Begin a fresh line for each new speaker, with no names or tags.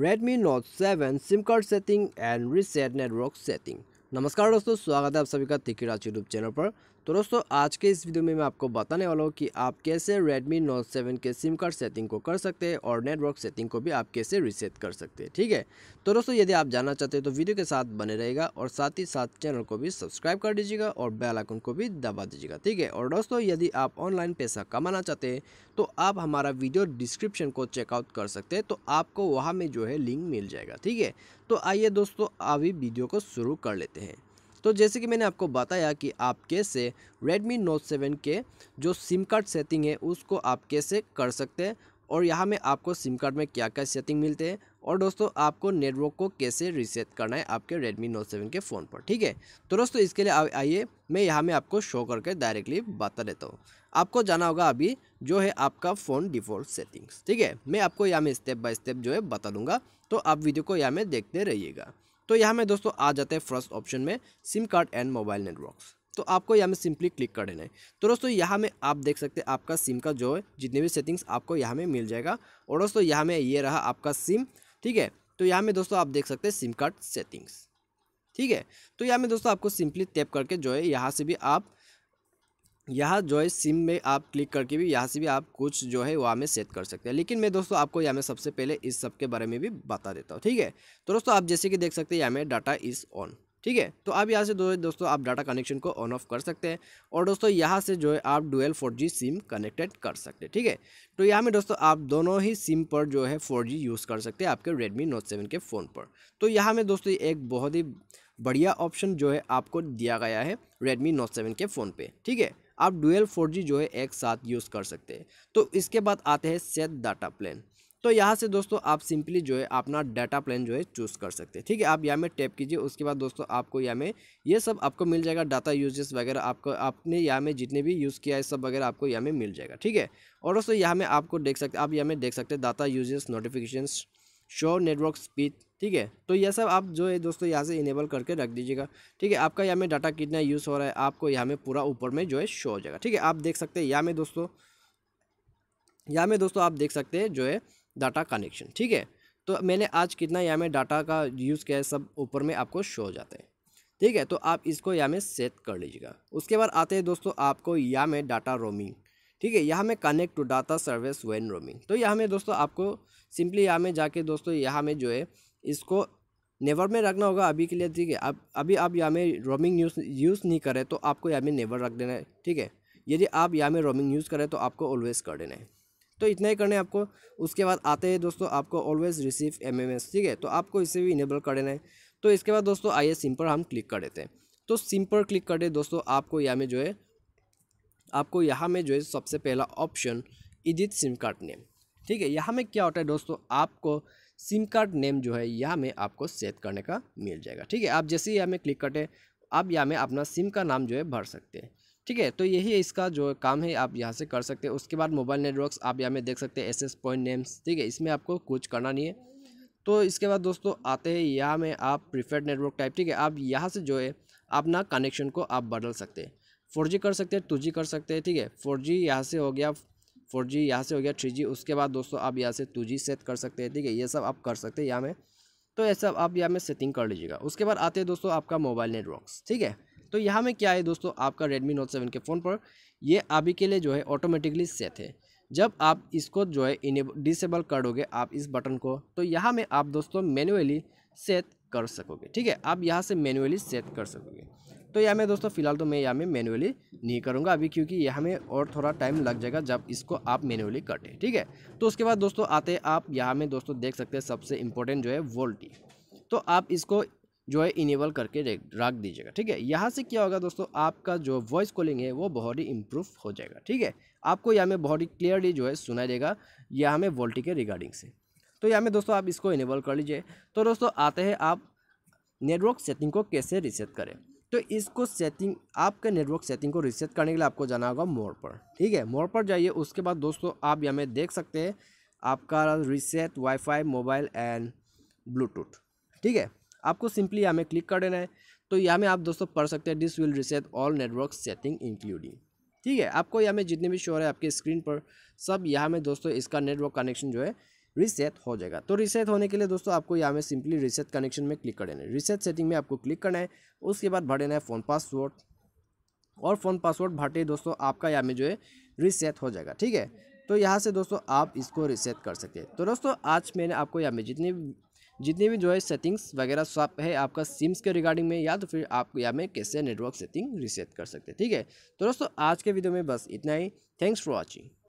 Redmi Note 7 sim card setting and reset network setting नमस्कार दोस्तों स्वागत है आप सभी का तिकी यूट्यूब चैनल पर तो दोस्तों आज के इस वीडियो में मैं आपको बताने वाला हूँ कि आप कैसे Redmi Note 7 के सिम कार्ड सेटिंग को कर सकते हैं और नेटवर्क सेटिंग को भी आप कैसे रीसेट कर सकते हैं ठीक है तो दोस्तों यदि आप जानना चाहते हैं तो वीडियो के साथ बने रहेगा और साथ ही साथ चैनल को भी सब्सक्राइब कर दीजिएगा और बेलाइकन को भी दबा दीजिएगा ठीक है और दोस्तों यदि आप ऑनलाइन पैसा कमाना चाहते हैं तो आप हमारा वीडियो डिस्क्रिप्शन को चेकआउट कर सकते हैं तो आपको वहाँ में जो है लिंक मिल जाएगा ठीक है तो आइए दोस्तों अभी वीडियो को शुरू कर लेते हैं तो जैसे कि मैंने आपको बताया कि आप कैसे Redmi Note 7 के जो सिम कार्ड सेटिंग है उसको आप कैसे कर सकते हैं और यहाँ में आपको सिम कार्ड में क्या क्या सेटिंग मिलते हैं और दोस्तों आपको नेटवर्क को कैसे रिसेट करना है आपके Redmi Note 7 के फ़ोन पर ठीक है तो दोस्तों इसके लिए आइए मैं यहाँ में आपको शो करके डायरेक्टली बता देता हूँ आपको जाना होगा अभी जो है आपका फ़ोन डिफ़ॉल्ट सेटिंग्स ठीक है मैं आपको यहाँ में स्टेप बाय स्टेप जो है बता दूँगा तो आप वीडियो को यहाँ में देखते रहिएगा तो यहाँ में दोस्तों आ जाते हैं फर्स्ट ऑप्शन में sim card and mobile networks तो आपको यहाँ में सिंपली क्लिक कर देना है तो दोस्तों यहाँ में आप देख सकते हैं आपका सिम का जो है जितने भी सेटिंग्स आपको यहाँ में मिल जाएगा और दोस्तों यहाँ में ये रहा आपका सिम ठीक है तो यहाँ में दोस्तों आप देख सकते हैं सिम कार्ड सेटिंग्स ठीक है तो यहाँ में दोस्तों आपको सिंपली टैप करके जो है यहाँ से भी आप यहाँ जो है सिम में आप क्लिक करके भी यहाँ से भी आप कुछ जो है वहाँ में सेट कर सकते हैं लेकिन मैं दोस्तों आपको यहाँ में सबसे पहले इस सब के बारे में भी बता देता हूँ ठीक है तो दोस्तों आप जैसे कि देख सकते हैं यहाँ में डाटा इज़ ऑन ठीक है तो आप यहाँ से दो दोस्तों आप डाटा कनेक्शन को ऑन ऑफ कर सकते हैं और दोस्तों यहाँ से जो है आप dual four G sim connected कर सकते हैं ठीक है तो यहाँ में दोस्तों आप दोनों ही सिम पर जो है फोर जी यूज़ कर सकते हैं आपके रेडमी नोट सेवन के फ़ोन पर तो यहाँ में दोस्तों एक बहुत ही बढ़िया ऑप्शन जो है आपको दिया गया है रेडमी नोट सेवन के फ़ोन पे ठीक है आप डुएल फोर जो है एक साथ यूज़ कर सकते हैं तो इसके बाद आते हैं सेट डाटा प्लान तो यहाँ से दोस्तों आप सिंपली जो है अपना डाटा प्लान जो है चूज़ कर सकते हैं ठीक है आप यहाँ में टैप कीजिए उसके बाद दोस्तों आपको यहाँ में ये सब आपको मिल जाएगा डाटा यूजेस वगैरह आपको आपने यहाँ में जितने भी यूज़ किया है सब वगैरह आपको यहाँ में मिल जाएगा ठीक है और दोस्तों यहाँ में आपको देख सकते आप यहाँ में देख सकते हैं data usage notification show network speed ठीक है तो यह सब आप जो है दोस्तों यहाँ से इनेबल करके रख दीजिएगा ठीक है आपका यहाँ में डाटा कितना यूज़ हो रहा है आपको यहाँ में पूरा ऊपर में जो है शो हो जाएगा ठीक है आप देख सकते हैं यहाँ में दोस्तों यहाँ में दोस्तों आप देख सकते हैं जो है डाटा कनेक्शन ठीक है तो मैंने आज कितना यहाँ में डाटा का यूज़ किया है सब ऊपर में आपको शो हो जाते हैं ठीक है तो आप इसको यहाँ में सेट कर लीजिएगा उसके बाद आते हैं दोस्तों आपको यहाँ में डाटा रोमिंग ठीक है यहाँ में connect to data service when roaming तो यहाँ में दोस्तों आपको सिंपली यहाँ में जाके दोस्तों यहाँ में जो है इसको नेवर में रखना होगा अभी के लिए ठीक है अब अभी आप यहाँ में रोमिंग यूज़ यूज़ नहीं करें तो आपको यहाँ में नेवर रख देना है ठीक है यदि आप यहाँ में रोमिंग यूज़ करें तो आपको ऑलवेज़ कर देना है तो इतना ही करना है आपको उसके बाद आते हैं दोस्तों आपको always receive M M S ठीक है तो आपको इसे भी इनेबल कर देना है तो इसके बाद दोस्तों आइए सिम पर हम क्लिक कर देते हैं तो सिम पर क्लिक कर दे दोस्तों आपको यहाँ में जो है आपको यहाँ में जो है सबसे पहला option edit sim card name ठीक है यहाँ में क्या होता है दोस्तों आपको सिम कार्ड नेम जो है यहाँ में आपको सेट करने का मिल जाएगा ठीक है आप जैसे ही यहाँ में क्लिक करते आप यहाँ में अपना सिम का नाम जो है भर सकते हैं ठीक है तो यही इसका जो काम है आप यहाँ से कर सकते हैं उसके बाद मोबाइल नेटवर्क्स आप यहाँ में देख सकते हैं एस एस पॉइंट नेम्स ठीक है इसमें आपको कुछ करना नहीं है तो इसके बाद दोस्तों आते हैं यहाँ में आप प्रीफर्ड नेटवर्क टाइप ठीक है आप यहाँ से जो है अपना कनेक्शन को आप बदल सकते हैं फोर जी कर सकते हैं टू जी कर सकते हैं ठीक है फोर जी यहाँ से हो गया फोर जी यहाँ से हो गया थ्री जी उसके बाद दोस्तों आप यहाँ से टू जी सेट कर सकते हैं ठीक है ये सब आप कर सकते हैं यहाँ में तो ये सब आप यहाँ में सेटिंग कर लीजिएगा उसके बाद आते हैं दोस्तों आपका मोबाइल नेटवर्क्स ठीक है तो यहाँ में क्या है दोस्तों आपका रेडमी नोट सेवन के फ़ोन पर ये अभी के लिए जो है ऑटोमेटिकली सेट है जब आप इसको जो है इनेबल डिसेबल कर दोगे आप इस बटन को तो यहाँ में आप दोस्तों मैनुअली सेट कर सकोगे ठीक है आप यहाँ से मैनुअली सेट कर सकोगे तो यहाँ में दोस्तों फिलहाल तो मैं यहाँ में मैनुअली नहीं करूँगा अभी क्योंकि यहाँ में और थोड़ा टाइम लग जाएगा जब इसको आप मैनुअली कटें ठीक है तो उसके बाद दोस्तों आते आप यहाँ में दोस्तों देख सकते हैं सबसे इम्पोर्टेंट जो है वोल्टी तो आप इसको जो है इनेबल करके रख दीजिएगा ठीक है यहाँ से क्या होगा दोस्तों आपका जो वॉइस कॉलिंग है वो बहुत ही इम्प्रूव हो जाएगा ठीक है आपको यहाँ में बहुत ही क्लियरली जो है सुनाई देगा यहाँ में वोल्टी के रिगार्डिंग से तो यहाँ में दोस्तों आप इसको इनेबल कर लीजिए तो दोस्तों आते हैं आप नेटवर्क सेटिंग को कैसे रीसेट करें तो इसको सेटिंग आपके नेटवर्क सेटिंग को रिसेट करने के लिए आपको जाना होगा मोड़ पर ठीक है मोड़ पर जाइए उसके बाद दोस्तों आप यहाँ में देख सकते हैं आपका reset wifi mobile and bluetooth ठीक है आपको सिंपली यहाँ में क्लिक कर देना है तो यहाँ में आप दोस्तों पढ़ सकते हैं this will reset all network setting including ठीक है आपको यहाँ में जितने भी शोर है आपके स्क्रीन पर सब यहाँ में दोस्तों इसका नेटवर्क कनेक्शन जो है रीसेट हो जाएगा तो रीसेट होने के लिए दोस्तों आपको यहाँ में सिंपली रीसेट कनेक्शन में क्लिक कर देना है रीसेट सेटिंग में आपको क्लिक करना है उसके बाद भर देना है फ़ोन पासवर्ड और फ़ोन पासवर्ड भरते ही दोस्तों आपका यहाँ में जो है रीसेट हो जाएगा ठीक है तो यहाँ से दोस्तों आप इसको रीसेट कर सकते हैं तो दोस्तों आज मैंने आपको यहाँ में जितनी जितनी भी जो है सेटिंग्स वगैरह सब है आपका सिम्स के रिगार्डिंग में या तो फिर आप यहाँ में कैसे नेटवर्क सेटिंग रीसेट कर सकते हैं ठीक है तो दोस्तों आज के वीडियो में बस इतना ही थैंक्स फॉर वॉचिंग